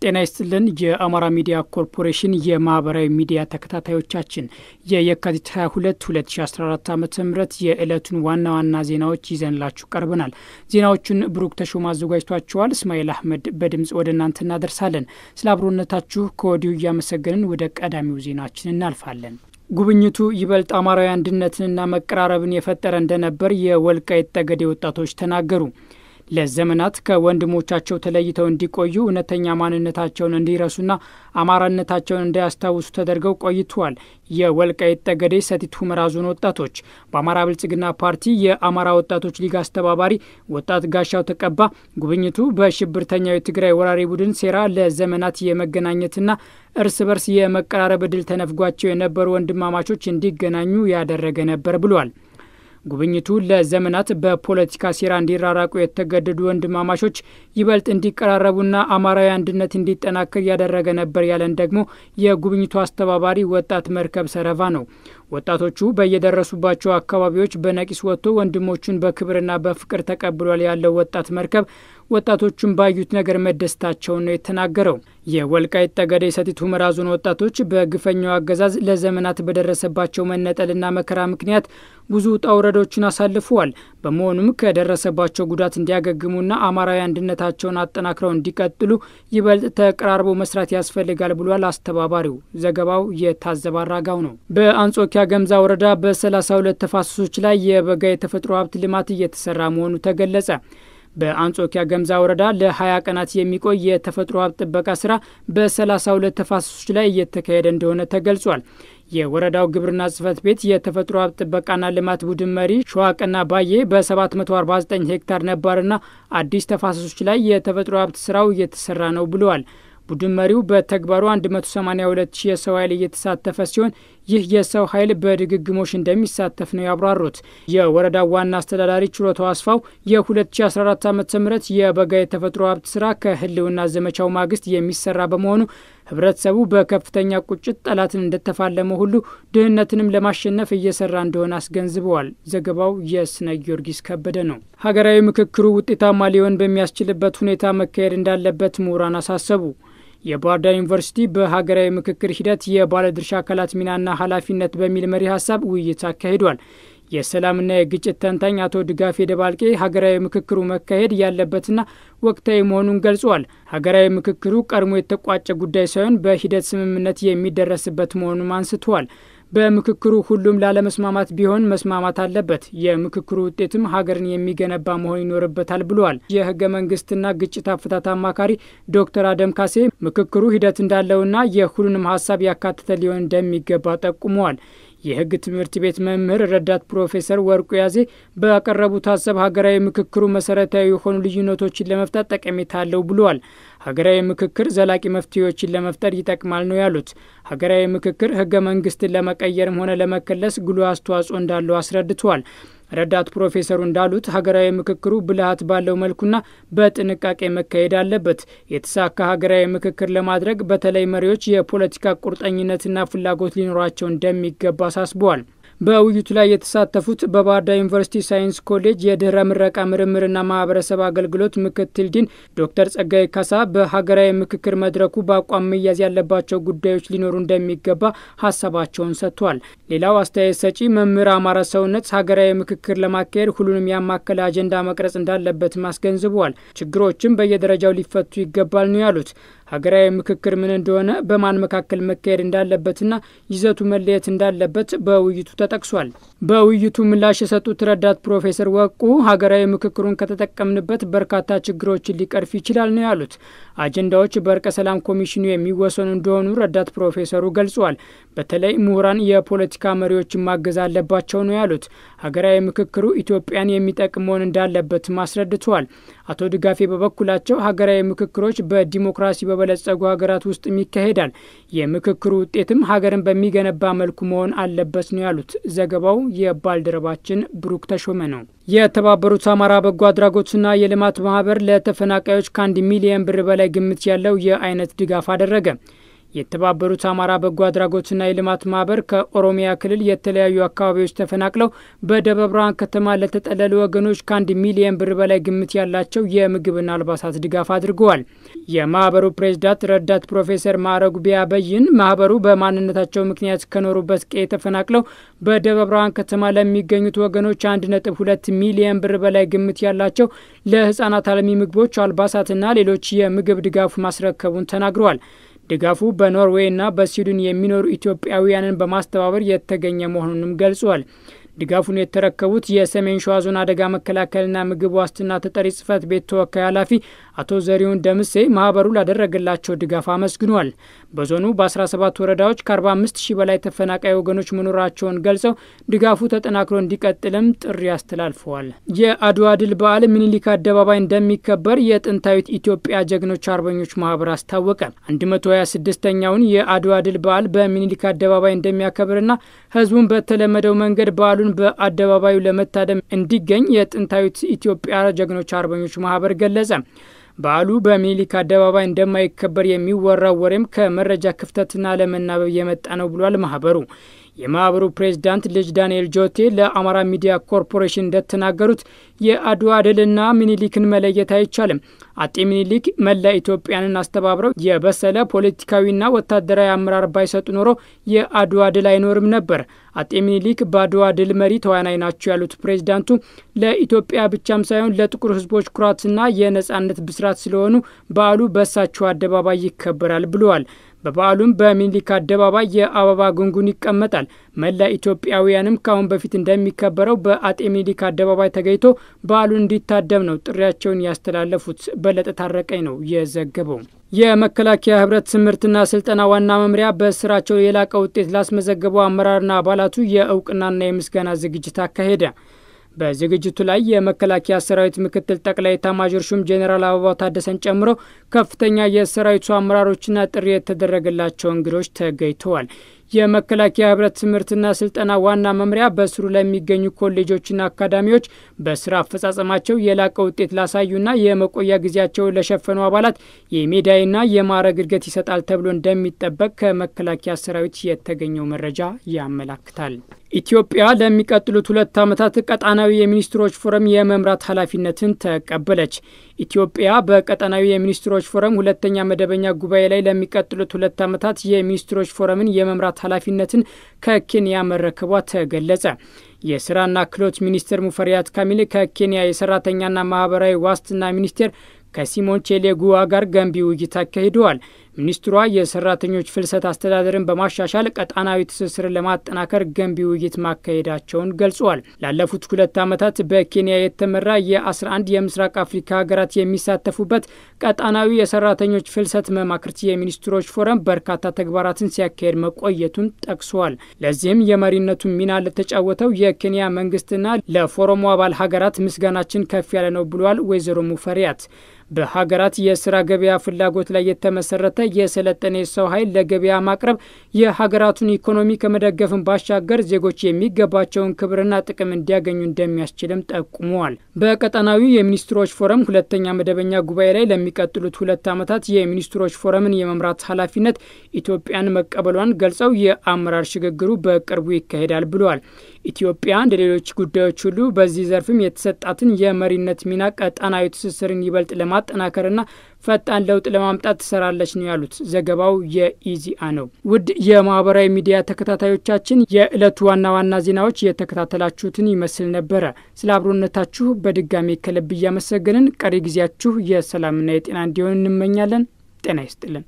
ጤና ይስጥልን። የአማራ ሚዲያ ኮርፖሬሽን የማህበራዊ ሚዲያ ተከታታዮቻችን የየካቲት 22 2014 ዓ ም የዕለቱን ዋና ዋና ዜናዎች ይዘንላችሁ ቀርበናል። ዜናዎቹን ብሩክ ተሾማ አዘጋጅቷቸዋል። እስማኤል አህመድ በድምፅ ወደ እናንተ እናደርሳለን። ስለ አብሮነታችሁ ከወዲሁ እያመሰገንን ወደ ቀዳሚው ዜናችን እናልፋለን። ጉብኝቱ ይበልጥ አማራዊ አንድነትንና መቀራረብን የፈጠረ እንደነበር የወልቃይት ጠገዴ ወጣቶች ተናገሩ። ለዘመናት ከወንድሞቻቸው ተለይተው እንዲቆዩ እውነተኛ ማንነታቸውን እንዲረሱና አማራነታቸውን እንዳያስታውሱ ተደርገው ቆይተዋል። የወልቃይት ጠገዴ ሰቲት ሁመራ ዞን ወጣቶች በአማራ ብልጽግና ፓርቲ የአማራ ወጣቶች ሊግ አስተባባሪ ወጣት ጋሻው ተቀባ ጉብኝቱ በሽብርተኛው የትግራይ ወራሪ ቡድን ሴራ ለዘመናት የመገናኘትና እርስ በርስ የመቀራረብ እድል ተነፍጓቸው የነበሩ ወንድማማቾች እንዲገናኙ ያደረገ ነበር ብሏል። ጉብኝቱ ለዘመናት በፖለቲካ ሴራ እንዲራራቁ የተገደዱ ወንድማማቾች ይበልጥ እንዲቀራረቡና አማራዊ አንድነት እንዲጠናከር ያደረገ ነበር ያለን ደግሞ የጉብኝቱ አስተባባሪ ወጣት መርከብ ሰረቫ ነው። ወጣቶቹ በየደረሱባቸው አካባቢዎች በነቂስ ወጥቶ ወንድሞቹን በክብርና በፍቅር ተቀብሏል ያለው ወጣት መርከብ ወጣቶቹን ባዩት ነገር መደሰታቸውን ነው የተናገረው። የወልቃይት ጠገዴ ሰቲት ሁመራ ዞን ወጣቶች በግፈኛው አገዛዝ ለዘመናት በደረሰባቸው መነጠልና መከራ ምክንያት ብዙ ውጣ ውረዶችን አሳልፈዋል። በመሆኑም ከደረሰባቸው ጉዳት እንዲያገግሙና አማራዊ አንድነታቸውን አጠናክረው እንዲቀጥሉ ይበልጥ ተቀራርቦ መስራት ያስፈልጋል ብሏል አስተባባሪው። ዘገባው የታዘበ አራጋው ነው። በአንጾኪያ ገምዛ ወረዳ በ32 ተፋሰሶች ላይ የበጋ የተፈጥሮ ሀብት ልማት እየተሰራ መሆኑ ተገለጸ። በአንጾኪያ ገምዛ ወረዳ ለ20 ቀናት የሚቆይ የተፈጥሮ ሀብት ጥበቃ ስራ በ32 ተፋሰሶች ላይ እየተካሄደ እንደሆነ ተገልጿል። የወረዳው ግብርና ጽህፈት ቤት የተፈጥሮ ሀብት ጥበቃና ልማት ቡድን መሪ ሸዋቅና ባዬ በ749 ሄክታር ነባርና አዲስ ተፋሰሶች ላይ የተፈጥሮ ሀብት ስራው እየተሰራ ነው ብለዋል። ቡድን መሪው በተግባሩ 182 ሺህ የሰው ኃይል እየተሳተፈ ሲሆን ይህ የሰው ኃይል በድግግሞሽ እንደሚሳተፍ ነው ያብራሩት። የወረዳው ዋና አስተዳዳሪ ችሎታው አስፋው የ2014 ዓ ም የበጋ የተፈጥሮ ሀብት ስራ ከህልውና ዘመቻው ማግስት የሚሰራ በመሆኑ ህብረተሰቡ በከፍተኛ ቁጭት ጠላትን እንደተፋለመ ሁሉ ድህነትንም ለማሸነፍ እየሰራ እንደሆነ አስገንዝበዋል። ዘገባው የስነ ጊዮርጊስ ከበደ ነው። ሀገራዊ ምክክሩ ውጤታማ ሊሆን በሚያስችልበት ሁኔታ መካሄድ እንዳለበት ምሁራን አሳሰቡ። የባህርዳር ዩኒቨርሲቲ በሀገራዊ ምክክር ሂደት የባለድርሻ አካላት ሚናና ኃላፊነት በሚል መሪ ሀሳብ ውይይት አካሂዷል። የሰላምና የግጭት ተንታኝ አቶ ድጋፌ ደባልቄ ሀገራዊ ምክክሩ መካሄድ ያለበትና ወቅታዊ መሆኑን ገልጸዋል። ሀገራዊ ምክክሩ ቀድሞ የተቋጨ ጉዳይ ሳይሆን በሂደት ስምምነት የሚደረስበት መሆኑም አንስተዋል። በምክክሩ ሁሉም ላለመስማማት ቢሆን መስማማት አለበት። የምክክሩ ውጤትም ሀገርን የሚገነባ መሆን ይኖርበታል ብለዋል። የህገ መንግስትና ግጭት አፈታት አማካሪ ዶክተር አደም ካሴ ምክክሩ ሂደት እንዳለውና የሁሉንም ሀሳብ ያካተተ ሊሆን እንደሚገባ ጠቁመዋል። የህግ ትምህርት ቤት መምህር ረዳት ፕሮፌሰር ወርቁ ያዜ ባቀረቡት ሀሳብ ሀገራዊ ምክክሩ መሰረታዊ የሆኑ ልዩነቶችን ለመፍታት ጠቀሜታ አለው ብለዋል። ሀገራዊ ምክክር ዘላቂ መፍትሄዎችን ለመፍጠር ይጠቅማል ነው ያሉት። ሀገራዊ ምክክር ህገ መንግስትን ለመቀየርም ሆነ ለመከለስ ጉልህ አስተዋጽኦ እንዳለው አስረድተዋል። ረዳት ፕሮፌሰሩ እንዳሉት ሀገራዊ ምክክሩ ብልሃት ባለው መልኩና በጥንቃቄ መካሄድ አለበት። የተሳካ ሀገራዊ ምክክር ለማድረግ በተለይ መሪዎች የፖለቲካ ቁርጠኝነትና ፍላጎት ሊኖራቸው እንደሚገባ አሳስበዋል። በውይይቱ ላይ የተሳተፉት በባህር ዳር ዩኒቨርሲቲ ሳይንስ ኮሌጅ የድህረ ምረቃ ምርምርና ማህበረሰብ አገልግሎት ምክትል ዲን ዶክተር ጸጋይ ካሳ በሀገራዊ ምክክር መድረኩ በአቋም መያዝ ያለባቸው ጉዳዮች ሊኖሩ እንደሚገባ ሀሳባቸውን ሰጥቷል። ሌላው አስተያየት ሰጪ መምህር አማራ ሰውነት ሀገራዊ ምክክር ለማካሄድ ሁሉንም ያማከለ አጀንዳ መቅረጽ እንዳለበትም አስገንዝበዋል። ችግሮችም በየደረጃው ሊፈቱ ይገባል ነው ያሉት። ሀገራዊ ምክክር ምን እንደሆነ፣ በማን መካከል መካሄድ እንዳለበትና ይዘቱ መለየት እንዳለበት በውይይቱ ተጠቅሷል። በውይይቱ ምላሽ የሰጡት ረዳት ፕሮፌሰር ወቁ ሀገራዊ ምክክሩን ከተጠቀምንበት በርካታ ችግሮችን ሊቀርፍ ይችላል ነው ያሉት። አጀንዳዎች በእርቀ ሰላም ኮሚሽኑ የሚወሰኑ እንደሆኑ ረዳት ፕሮፌሰሩ ገልጿል። በተለይ ምሁራን የፖለቲካ መሪዎችን ማገዝ አለባቸው ነው ያሉት። ሀገራዊ ምክክሩ ኢትዮጵያን የሚጠቅም መሆን እንዳለበትም አስረድተዋል። አቶ ድጋፌ በበኩላቸው ሀገራዊ ምክክሮች በዲሞክራሲ በበለጸጉ ሀገራት ውስጥም ይካሄዳል። የምክክሩ ውጤትም ሀገርን በሚገነባ መልኩ መሆን አለበት ነው ያሉት። ዘገባው የባልደረባችን ብሩክ ተሾመ ነው። የተባበሩት አማራ በጎ አድራጎትና የልማት ማህበር ለተፈናቃዮች ከአንድ ሚሊየን ብር በላይ ግምት ያለው የአይነት ድጋፍ አደረገ። የተባበሩት አማራ በጎ አድራጎትና የልማት ማህበር ከኦሮሚያ ክልል የተለያዩ አካባቢዎች ተፈናቅለው በደብረ ብርሃን ከተማ ለተጠለሉ ወገኖች ከአንድ ሚሊየን ብር በላይ ግምት ያላቸው የምግብና አልባሳት ድጋፍ አድርገዋል። የማህበሩ ፕሬዚዳንት ረዳት ፕሮፌሰር ማዕረጉ ቢያበይን ማህበሩ በማንነታቸው ምክንያት ከኖሩበት ቀዬ ተፈናቅለው በደብረ ብርሃን ከተማ ለሚገኙት ወገኖች አንድ ነጥብ ሁለት ሚሊየን ብር በላይ ግምት ያላቸው ለህጻናት አልሚ ምግቦች፣ አልባሳትና ሌሎች የምግብ ድጋፍ ማስረከቡን ተናግረዋል። ድጋፉ በኖርዌይና በስዊድን የሚኖሩ ኢትዮጵያውያንን በማስተባበር የተገኘ መሆኑንም ገልጿል። ድጋፉን የተረከቡት የሰሜን ሸዋ ዞን አደጋ መከላከልና ምግብ ዋስትና ተጠሪ ጽህፈት ቤት ተወካይ ኃላፊ አቶ ዘሪሁን ደምሴ ማህበሩ ላደረገላቸው ድጋፍ አመስግኗል። በዞኑ በ17 ወረዳዎች ከ45 ሺህ በላይ ተፈናቃይ ወገኖች መኖራቸውን ገልጸው ድጋፉ ተጠናክሮ እንዲቀጥልም ጥሪ አስተላልፈዋል። የአድዋ ድል በዓል ምኒልክ አደባባይ እንደሚከበር የጥንታዊት ኢትዮጵያ ጀግኖች አርበኞች ማህበር አስታወቀ። 126ኛውን የአድዋ ድል በዓል በምኒልክ አደባባይ እንደሚያከብርና ህዝቡን በተለመደው መንገድ በዓሉ ቡድን በአደባባዩ ለመታደም እንዲገኝ የጥንታዊት ኢትዮጵያ ጀግኖች አርበኞች ማህበር ገለጸ። በዓሉ በሚኒሊክ አደባባይ እንደማይከበር የሚወራው ወሬም ከመረጃ ክፍተትና ለመናበብ የመጣ ነው ብሏል ማህበሩ። የማህበሩ ፕሬዝዳንት ልጅ ዳንኤል ጆቴ ለአማራ ሚዲያ ኮርፖሬሽን እንደተናገሩት የአድዋ ድልና ሚኒሊክን መለየት አይቻልም። አጤ ሚኒሊክ መላ ኢትዮጵያንን አስተባብረው የበሰለ ፖለቲካዊና ወታደራዊ አመራር ባይሰጡ ኖሮ የአድዋ ድል አይኖርም ነበር። አጤ ሚኒሊክ በአድዋ ድል መሪ ተዋናይ ናቸው ያሉት ፕሬዝዳንቱ ለኢትዮጵያ ብቻም ሳይሆን ለጥቁር ሕዝቦች ኩራትና የነጻነት ብስራት ስለሆኑ በዓሉ በእሳቸው አደባባይ ይከበራል ብለዋል። በበዓሉም በሚኒሊክ አደባባይ የአበባ ጉንጉን ይቀመጣል። መላ ኢትዮጵያውያንም ካሁን በፊት እንደሚከበረው በአጤ ሚኒሊክ አደባባይ ተገኝቶ በዓሉን እንዲታደም ነው ጥሪያቸውን ያስተላለፉት። በለጠ ታረቀኝ ነው የዘገበው። የመከላከያ ህብረት ትምህርትና ስልጠና ዋና መምሪያ በስራቸው የላቀ ውጤት ላስመዘገበው አመራርና አባላቱ የእውቅናና የምስጋና ዝግጅት አካሄደ። በዝግጅቱ ላይ የመከላከያ ሰራዊት ምክትል ጠቅላይ ኤታማዦር ሹም ጄኔራል አበባው ታደሰን ጨምሮ ከፍተኛ የሰራዊቱ አመራሮችና ጥሪ የተደረገላቸው እንግዶች ተገኝተዋል። የመከላከያ ህብረት ትምህርትና ስልጠና ዋና መምሪያ በስሩ ላይ የሚገኙ ኮሌጆችና አካዳሚዎች በስራ አፈጻጸማቸው የላቀ ውጤት ላሳዩና የመቆያ ጊዜያቸውን ለሸፈኑ አባላት የሜዳይና የማዕረግ እድገት ይሰጣል ተብሎ እንደሚጠበቅ ከመከላከያ ሰራዊት የተገኘው መረጃ ያመላክታል። ኢትዮጵያ ለሚቀጥሉት ሁለት ዓመታት ቀጣናዊ የሚኒስትሮች ፎረም የመምራት ኃላፊነትን ተቀበለች። ኢትዮጵያ በቀጠናዊ የሚኒስትሮች ፎረም ሁለተኛ መደበኛ ጉባኤ ላይ ለሚቀጥሉት ሁለት ዓመታት የሚኒስትሮች ፎረምን የመምራት ኃላፊነትን ከኬንያ መረከቧ ተገለጸ። የስራና ክህሎት ሚኒስትር ሙፈሪያት ካሚል ከኬንያ የሰራተኛና ማህበራዊ ዋስትና ሚኒስቴር ከሲሞን ቼሌጉዋ ጋር ገንቢ ውይይት አካሂደዋል። ሚኒስትሯ የሰራተኞች ፍልሰት አስተዳደርን በማሻሻል ቀጣናዊ ትስስርን ለማጠናከር ገንቢ ውይይት ማካሄዳቸውን ገልጸዋል። ላለፉት ሁለት ዓመታት በኬንያ የተመራ የ11 የምስራቅ አፍሪካ ሀገራት የሚሳተፉበት ቀጣናዊ የሰራተኞች ፍልሰት መማክርት የሚኒስትሮች ፎረም በርካታ ተግባራትን ሲያካሄድ መቆየቱን ጠቅሰዋል። ለዚህም የመሪነቱን ሚና ለተጫወተው የኬንያ መንግስትና ለፎረሙ አባል ሀገራት ምስጋናችን ከፍ ያለ ነው ብሏል። ወይዘሮ ሙፈሪያት በሀገራት የስራ ገበያ ፍላጎት ላይ የተመሰረተ የሰለጠነ የሰው ኃይል ለገበያ ማቅረብ የሀገራቱን ኢኮኖሚ ከመደገፍን ባሻገር ዜጎች የሚገባቸውን ክብርና ጥቅም እንዲያገኙ እንደሚያስችልም ጠቁመዋል። በቀጠናዊ የሚኒስትሮች ፎረም ሁለተኛ መደበኛ ጉባኤ ላይ ለሚቀጥሉት ሁለት ዓመታት የሚኒስትሮች ፎረምን የመምራት ኃላፊነት ኢትዮጵያን መቀበሏን ገልጸው የአመራር ሽግግሩ በቅርቡ ይካሄዳል ብለዋል። ኢትዮጵያ እንደ ሌሎች ጉዳዮች ሁሉ በዚህ ዘርፍም የተሰጣትን የመሪነት ሚና ቀጣናዊ ትስስርን ይበልጥ ለማጠናከርና ፈጣን ለውጥ ለማምጣት ትሰራለች ነው ያሉት። ዘገባው የኢዚአ ነው። ውድ የማህበራዊ ሚዲያ ተከታታዮቻችን የዕለቱ ዋና ዋና ዜናዎች የተከታተላችሁትን ይመስል ነበረ። ስለ አብሮነታችሁ በድጋሜ ከልብ እያመሰገንን ቀሪ ጊዜያችሁ የሰላምና የጤና እንዲሆን እንመኛለን። ጤና ይስጥልን።